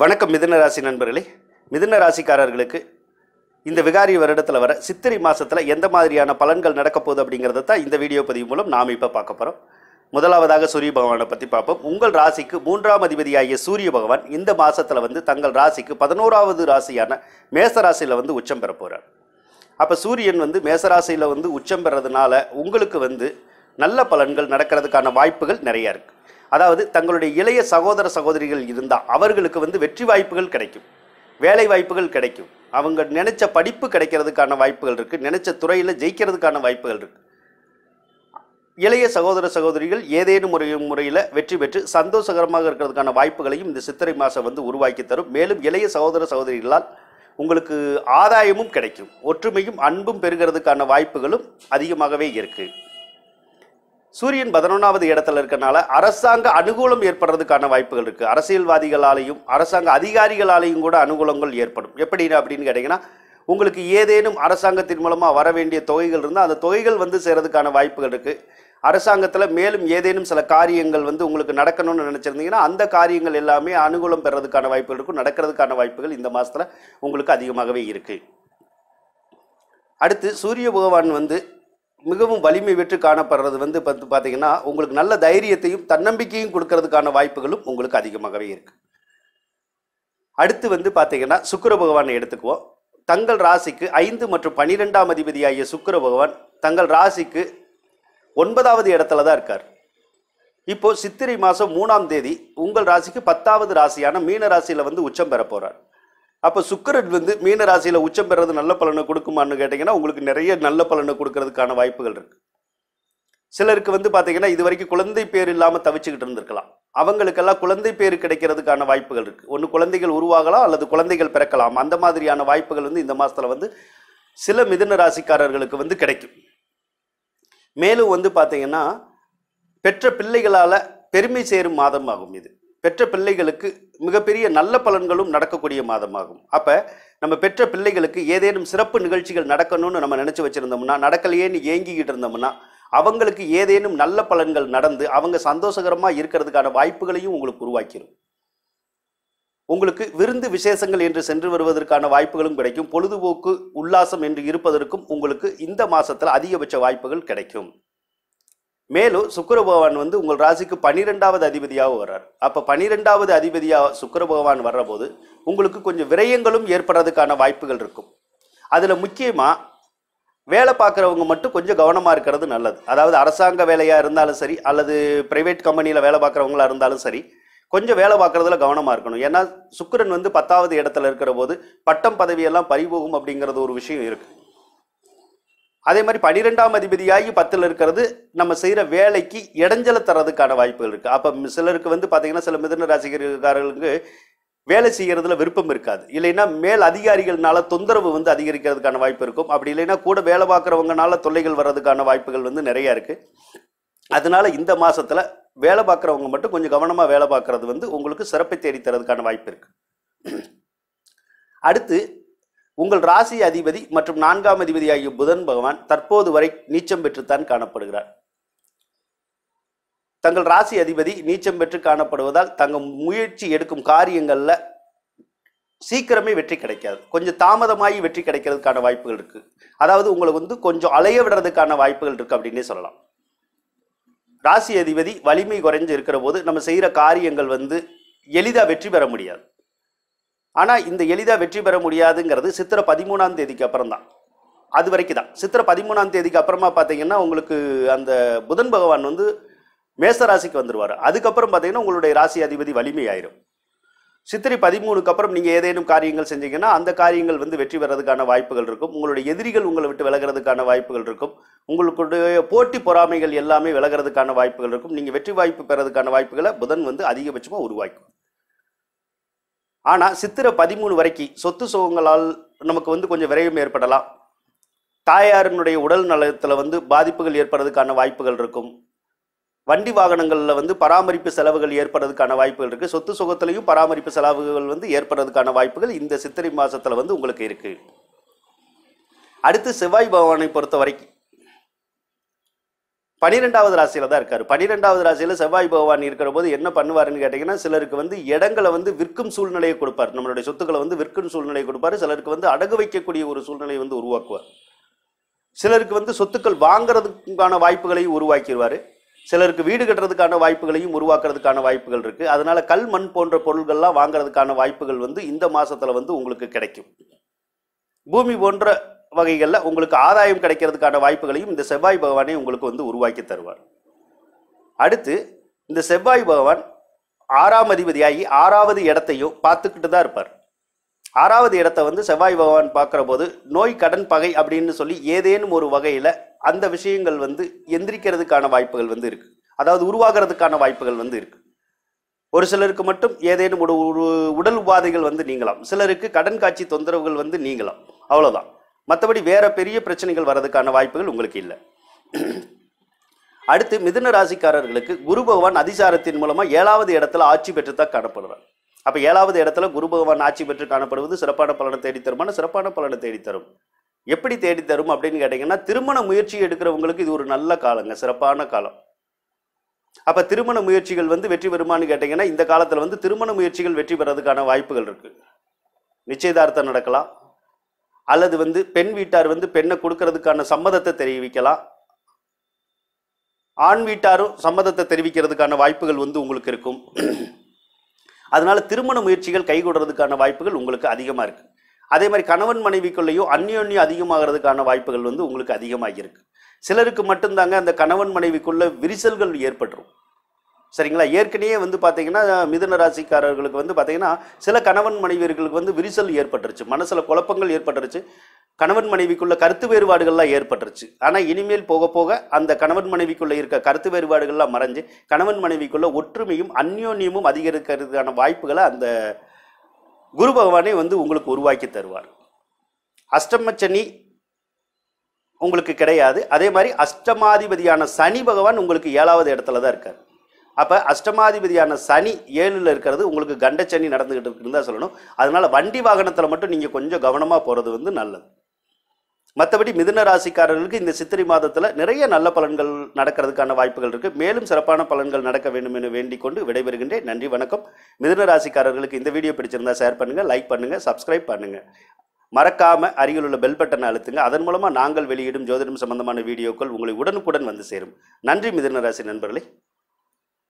வணக்கம் மிதுன ராசி நண்பர்களே மிதுன ராசிக்காரர்களுக்கு இந்த விகாரி வருடத்தில் வர சித்திரை மாதத்தில் எந்த மாதிரியான பலன்கள் நடக்க போகுது அப்படிங்கிறத தான் இந்த வீடியோ பதிவு மூலம் நாம் இப்போ பார்க்க போகிறோம் முதலாவதாக சூரிய பகவானை பற்றி பார்ப்போம் உங்கள் ராசிக்கு மூன்றாம் அதிபதியாகிய சூரிய பகவான் இந்த மாதத்தில் வந்து தங்கள் ராசிக்கு பதினோராவது ராசியான மேச ராசியில் வந்து உச்சம் பெற போகிறார் அப்போ சூரியன் வந்து மேசராசியில் வந்து உச்சம் பெறதுனால உங்களுக்கு வந்து நல்ல பலன்கள் நடக்கிறதுக்கான வாய்ப்புகள் நிறையா இருக்குது அதாவது தங்களுடைய இளைய சகோதர சகோதரிகள் இருந்தால் அவர்களுக்கு வந்து வெற்றி வாய்ப்புகள் கிடைக்கும் வேலை வாய்ப்புகள் கிடைக்கும் அவங்க நினைச்ச படிப்பு கிடைக்கிறதுக்கான வாய்ப்புகள் இருக்குது நினைச்ச துறையில் ஜெயிக்கிறதுக்கான வாய்ப்புகள் இருக்குது இளைய சகோதர சகோதரிகள் ஏதேனும் முறை முறையில் வெற்றி பெற்று சந்தோஷகரமாக இருக்கிறதுக்கான வாய்ப்புகளையும் இந்த சித்திரை மாதம் வந்து உருவாக்கி தரும் மேலும் இளைய சகோதர சகோதரிகளால் உங்களுக்கு ஆதாயமும் கிடைக்கும் ஒற்றுமையும் அன்பும் பெறுகிறதுக்கான வாய்ப்புகளும் அதிகமாகவே இருக்குது சூரியன் பதினொன்றாவது இடத்துல இருக்கனால அரசாங்க அனுகூலம் ஏற்படுறதுக்கான வாய்ப்புகள் இருக்குது அரசியல்வாதிகளாலேயும் அரசாங்க அதிகாரிகளாலேயும் கூட அனுகூலங்கள் ஏற்படும் எப்படி அப்படின்னு கேட்டிங்கன்னா உங்களுக்கு ஏதேனும் அரசாங்கத்தின் மூலமாக வர வேண்டிய தொகைகள் இருந்தால் அந்த தொகைகள் வந்து சேரதுக்கான வாய்ப்புகள் இருக்குது அரசாங்கத்தில் மேலும் ஏதேனும் சில காரியங்கள் வந்து உங்களுக்கு நடக்கணும்னு நினச்சிருந்தீங்கன்னா அந்த காரியங்கள் எல்லாமே அனுகூலம் பெறதுக்கான வாய்ப்புகள் இருக்கும் நடக்கிறதுக்கான வாய்ப்புகள் இந்த மாதத்தில் உங்களுக்கு அதிகமாகவே இருக்குது அடுத்து சூரிய பகவான் வந்து மிகவும் வலிமை வெற்று காணப்படுறது வந்து பார்த்து பார்த்தீங்கன்னா உங்களுக்கு நல்ல தைரியத்தையும் தன்னம்பிக்கையும் கொடுக்கறதுக்கான வாய்ப்புகளும் உங்களுக்கு அதிகமாகவே இருக்குது அடுத்து வந்து பார்த்தீங்கன்னா சுக்கர பகவானை எடுத்துக்குவோம் தங்கள் ராசிக்கு ஐந்து மற்றும் பனிரெண்டாம் அதிபதியாகிய சுக்கர பகவான் தங்கள் ராசிக்கு ஒன்பதாவது இடத்துல தான் இருக்கார் இப்போது சித்திரை மாதம் மூணாம் தேதி உங்கள் ராசிக்கு பத்தாவது ராசியான மீன ராசியில் வந்து உச்சம் பெற போகிறார் அப்போ சுக்கரன் வந்து மீன ராசியில் உச்சம் பெறது நல்ல பலனை கொடுக்குமான்னு கேட்டிங்கன்னா உங்களுக்கு நிறைய நல்ல பலனை கொடுக்கறதுக்கான வாய்ப்புகள் இருக்குது சிலருக்கு வந்து பார்த்தீங்கன்னா இது வரைக்கும் குழந்தை பேர் இல்லாமல் தவிச்சுக்கிட்டு இருந்திருக்கலாம் அவங்களுக்கெல்லாம் குழந்தை பேர் கிடைக்கிறதுக்கான வாய்ப்புகள் இருக்குது ஒன்று குழந்தைகள் உருவாகலாம் அல்லது குழந்தைகள் பிறக்கலாம் அந்த மாதிரியான வாய்ப்புகள் வந்து இந்த மாதத்தில் வந்து சில மிதுன ராசிக்காரர்களுக்கு வந்து கிடைக்கும் மேலும் வந்து பார்த்தீங்கன்னா பெற்ற பிள்ளைகளால் பெருமை சேரும் மாதம் ஆகும் இது பெற்ற பிள்ளைகளுக்கு மிகப்பெரிய நல்ல பலன்களும் நடக்கக்கூடிய மாதமாகும் அப்போ நம்ம பெற்ற பிள்ளைகளுக்கு ஏதேனும் சிறப்பு நிகழ்ச்சிகள் நடக்கணும்னு நம்ம நினச்சி வச்சுருந்தோம்னா நடக்கலையேன்னு ஏங்கிக்கிட்டு இருந்தோம்னா அவங்களுக்கு ஏதேனும் நல்ல பலன்கள் நடந்து அவங்க சந்தோஷகரமாக இருக்கிறதுக்கான வாய்ப்புகளையும் உங்களுக்கு உருவாக்கிடும் உங்களுக்கு விருந்து விசேஷங்கள் என்று சென்று வருவதற்கான வாய்ப்புகளும் கிடைக்கும் பொழுதுபோக்கு உல்லாசம் என்று இருப்பதற்கும் உங்களுக்கு இந்த மாதத்தில் அதிகபட்ச வாய்ப்புகள் கிடைக்கும் மேலும் சுக்கர பகவான் வந்து உங்கள் ராசிக்கு பன்னிரெண்டாவது அதிபதியாக வர்றார் அப்போ பன்னிரெண்டாவது அதிபதியாக சுக்கர பகவான் வர்றபோது உங்களுக்கு கொஞ்சம் விரயங்களும் ஏற்படுறதுக்கான வாய்ப்புகள் இருக்கும் அதில் முக்கியமாக வேலை பார்க்குறவங்க மட்டும் கொஞ்சம் கவனமாக இருக்கிறது நல்லது அதாவது அரசாங்க வேலையாக இருந்தாலும் சரி அல்லது ப்ரைவேட் கம்பெனியில் வேலை பார்க்குறவங்களா இருந்தாலும் சரி கொஞ்சம் வேலை பார்க்குறதுல கவனமாக இருக்கணும் ஏன்னா சுக்கரன் வந்து பத்தாவது இடத்துல இருக்கிற போது பட்டம் பதவியெல்லாம் பறிபோகும் அப்படிங்கிறது ஒரு விஷயம் இருக்குது அதே மாதிரி பனிரெண்டாம் அதிபதியாகி பத்தில் இருக்கிறது நம்ம செய்கிற வேலைக்கு இடைஞ்சல தர்றதுக்கான வாய்ப்புகள் இருக்குது அப்போ சிலருக்கு வந்து பார்த்தீங்கன்னா சில மிதன ராசிகாரர்களுக்கு வேலை செய்கிறதுல விருப்பம் இருக்காது இல்லைன்னா மேல் அதிகாரிகள்னால தொந்தரவு வந்து அதிகரிக்கிறதுக்கான வாய்ப்பு இருக்கும் அப்படி இல்லைன்னா கூட வேலை பார்க்குறவங்கனால தொல்லைகள் வர்றதுக்கான வாய்ப்புகள் வந்து நிறையா இருக்குது அதனால இந்த மாதத்தில் வேலை பார்க்குறவங்க மட்டும் கொஞ்சம் கவனமாக வேலை பார்க்குறது வந்து உங்களுக்கு சிறப்பை தேடித்தரதுக்கான வாய்ப்பு இருக்குது அடுத்து உங்கள் ராசி அதிபதி மற்றும் நான்காம் அதிபதி ஆகிய புதன் பகவான் தற்போது வரை நீச்சம் பெற்றுத்தான் காணப்படுகிறார் தங்கள் ராசி அதிபதி நீச்சம் பெற்று காணப்படுவதால் தங்கள் முயற்சி எடுக்கும் காரியங்களில் சீக்கிரமே வெற்றி கிடைக்காது கொஞ்சம் தாமதமாகி வெற்றி கிடைக்கிறதுக்கான வாய்ப்புகள் இருக்குது அதாவது உங்களை வந்து கொஞ்சம் அலைய விடுறதுக்கான வாய்ப்புகள் இருக்குது அப்படின்னே சொல்லலாம் ராசி அதிபதி வலிமை குறைஞ்சு இருக்கிற போது நம்ம செய்கிற காரியங்கள் வந்து எளிதாக வெற்றி பெற முடியாது ஆனால் இந்த எளிதாக வெற்றி பெற முடியாதுங்கிறது சித்திரை பதிமூணாம் தேதிக்கு அப்புறம் தான் அது வரைக்கும் தான் சித்திரை பதிமூணாம் தேதிக்கு அப்புறமா பார்த்தீங்கன்னா உங்களுக்கு அந்த புதன் பகவான் வந்து மேச ராசிக்கு வந்துடுவார் அதுக்கப்புறம் பார்த்தீங்கன்னா உங்களுடைய ராசி அதிபதி வலிமையாயிரும் சித்திரை பதிமூணுக்கு அப்புறம் நீங்கள் ஏதேனும் காரியங்கள் செஞ்சீங்கன்னா அந்த காரியங்கள் வந்து வெற்றி பெறதுக்கான வாய்ப்புகள் இருக்கும் உங்களுடைய எதிரிகள் உங்களை விட்டு விலகிறதுக்கான வாய்ப்புகள் இருக்கும் உங்களுடைய போட்டி பொறாமைகள் எல்லாமே விலகிறதுக்கான வாய்ப்புகள் இருக்கும் நீங்கள் வெற்றி வாய்ப்பு பெறதுக்கான வாய்ப்புகளை புதன் வந்து அதிகபட்சமாக உருவாக்கும் ஆனால் சித்திரை பதிமூணு வரைக்கும் சொத்து சுகங்களால் நமக்கு வந்து கொஞ்சம் விரையும் ஏற்படலாம் தாயாரினுடைய உடல் நலத்தில் வந்து பாதிப்புகள் ஏற்படுறதுக்கான வாய்ப்புகள் இருக்கும் வண்டி வாகனங்களில் வந்து பராமரிப்பு செலவுகள் ஏற்படுறதுக்கான வாய்ப்புகள் இருக்குது சொத்து சுகத்திலையும் பராமரிப்பு செலவுகள் வந்து ஏற்படுறதுக்கான வாய்ப்புகள் இந்த சித்திரை மாதத்தில் வந்து உங்களுக்கு இருக்குது அடுத்து செவ்வாய் பகவானை பொறுத்த வரைக்கும் பனிரெண்டாவது ராசியில் தான் இருக்கார் பனிரெண்டாவது ராசியில் செவ்வாய் பகவான் இருக்கிற போது என்ன பண்ணுவாருன்னு கேட்டிங்கன்னா சிலருக்கு வந்து இடங்களை வந்து விற்கும் சூழ்நிலையை கொடுப்பார் நம்மளுடைய சொத்துக்களை வந்து விற்கும் சூழ்நிலையை கொடுப்பார் சிலருக்கு வந்து அடகு வைக்கக்கூடிய ஒரு சூழ்நிலையை வந்து உருவாக்குவார் சிலருக்கு வந்து சொத்துக்கள் வாங்குறதுக்கான வாய்ப்புகளையும் உருவாக்கிடுவார் சிலருக்கு வீடு கட்டுறதுக்கான வாய்ப்புகளையும் உருவாக்குறதுக்கான வாய்ப்புகள் இருக்குது அதனால் கல் மண் போன்ற பொருள்கள்லாம் வாங்குறதுக்கான வாய்ப்புகள் வந்து இந்த மாதத்தில் வந்து உங்களுக்கு கிடைக்கும் பூமி போன்ற வகைகளில் உங்களுக்கு ஆதாயம் கிடைக்கிறதுக்கான வாய்ப்புகளையும் இந்த செவ்வாய் பகவானே உங்களுக்கு வந்து உருவாக்கி தருவார் அடுத்து இந்த செவ்வாய் பகவான் ஆறாம் அதிபதியாகி ஆறாவது இடத்தையும் பார்த்துக்கிட்டு தான் இருப்பார் ஆறாவது இடத்த வந்து செவ்வாய் பகவான் பார்க்குற போது நோய் கடன் பகை அப்படின்னு சொல்லி ஏதேனும் ஒரு வகையில் அந்த விஷயங்கள் வந்து எந்திரிக்கிறதுக்கான வாய்ப்புகள் வந்து இருக்குது அதாவது உருவாகிறதுக்கான வாய்ப்புகள் வந்து இருக்குது ஒரு சிலருக்கு மட்டும் ஏதேனும் ஒரு உடல் உபாதைகள் வந்து நீங்களாம் சிலருக்கு கடன் காட்சி தொந்தரவுகள் வந்து நீங்களாம் அவ்வளோதான் மற்றபடி வேறு பெரிய பிரச்சனைகள் வர்றதுக்கான வாய்ப்புகள் உங்களுக்கு இல்லை அடுத்து மிதுன ராசிக்காரர்களுக்கு குரு பகவான் அதிசாரத்தின் மூலமாக ஏழாவது இடத்துல ஆட்சி பெற்று தான் காணப்படுறார் அப்போ ஏழாவது இடத்துல குரு பகவான் ஆட்சி பெற்று காணப்படுவது சிறப்பான பலனை தேடித்தருமான சிறப்பான பலனை தேடித்தரும் எப்படி தேடித்தரும் அப்படின்னு கேட்டிங்கன்னா திருமண முயற்சி எடுக்கிறவங்களுக்கு இது ஒரு நல்ல காலங்க சிறப்பான காலம் அப்போ திருமண முயற்சிகள் வந்து வெற்றி பெறுமான்னு கேட்டிங்கன்னா இந்த காலத்தில் வந்து திருமண முயற்சிகள் வெற்றி பெறதுக்கான வாய்ப்புகள் இருக்குது நிச்சயதார்த்தம் நடக்கலாம் அல்லது வந்து பெண் வீட்டார் வந்து பெண்ணை கொடுக்கறதுக்கான சம்மதத்தை தெரிவிக்கலாம் ஆண் வீட்டாரும் சம்மதத்தை தெரிவிக்கிறதுக்கான வாய்ப்புகள் வந்து உங்களுக்கு இருக்கும் அதனால திருமண முயற்சிகள் கைகூடுறதுக்கான வாய்ப்புகள் உங்களுக்கு அதிகமாக இருக்குது அதே மாதிரி கணவன் மனைவிக்குள்ளேயும் அந்யோன்யம் அதிகமாகிறதுக்கான வாய்ப்புகள் வந்து உங்களுக்கு அதிகமாக இருக்குது சிலருக்கு மட்டும்தாங்க அந்த கணவன் மனைவிக்குள்ள விரிசல்கள் ஏற்பட்டுரும் சரிங்களா ஏற்கனவே வந்து பார்த்தீங்கன்னா மிதன ராசிக்காரர்களுக்கு வந்து பார்த்தீங்கன்னா சில கணவன் மனைவியர்களுக்கு வந்து விரிசல் ஏற்பட்டுருச்சு மனசில் குழப்பங்கள் ஏற்பட்டுருச்சு கணவன் மனைவிக்குள்ள கருத்து வேறுபாடுகள்லாம் ஏற்பட்டுருச்சு ஆனால் இனிமேல் போக போக அந்த கணவன் மனைவிக்குள்ளே இருக்க கருத்து வேறுபாடுகள்லாம் மறைஞ்சு கணவன் மனைவிக்குள்ள ஒற்றுமையும் அந்யோன்யமும் அதிகரிக்கிறதுக்கான வாய்ப்புகளை அந்த குரு பகவானே வந்து உங்களுக்கு உருவாக்கி தருவார் அஷ்டமச்சனி உங்களுக்கு கிடையாது அதே மாதிரி அஷ்டமாதிபதியான சனி பகவான் உங்களுக்கு ஏழாவது இடத்துல தான் இருக்கார் அப்போ அஷ்டமாதிபதியான சனி ஏழில் இருக்கிறது உங்களுக்கு கண்ட சனி நடந்துக்கிட்டு இருக்குன்னு தான் சொல்லணும் அதனால் வண்டி வாகனத்தில் மட்டும் நீங்கள் கொஞ்சம் கவனமாக போகிறது வந்து நல்லது மற்றபடி மிதுன ராசிக்காரர்களுக்கு இந்த சித்திரை மாதத்தில் நிறைய நல்ல பலன்கள் நடக்கிறதுக்கான வாய்ப்புகள் இருக்குது மேலும் சிறப்பான பலன்கள் நடக்க வேண்டும் என வேண்டிக் கொண்டு விடைபெறுகின்றேன் நன்றி வணக்கம் மிதுன ராசிக்காரர்களுக்கு இந்த வீடியோ பிடிச்சிருந்தா ஷேர் பண்ணுங்கள் லைக் பண்ணுங்கள் சப்ஸ்கிரைப் பண்ணுங்கள் மறக்காமல் அருகில் உள்ள பெல் பட்டனை அழுத்துங்க அதன் மூலமாக நாங்கள் வெளியிடும் ஜோதிடம் சம்பந்தமான வீடியோக்கள் உங்களை உடனுக்குடன் வந்து சேரும் நன்றி மிதுன ராசி நண்பர்களே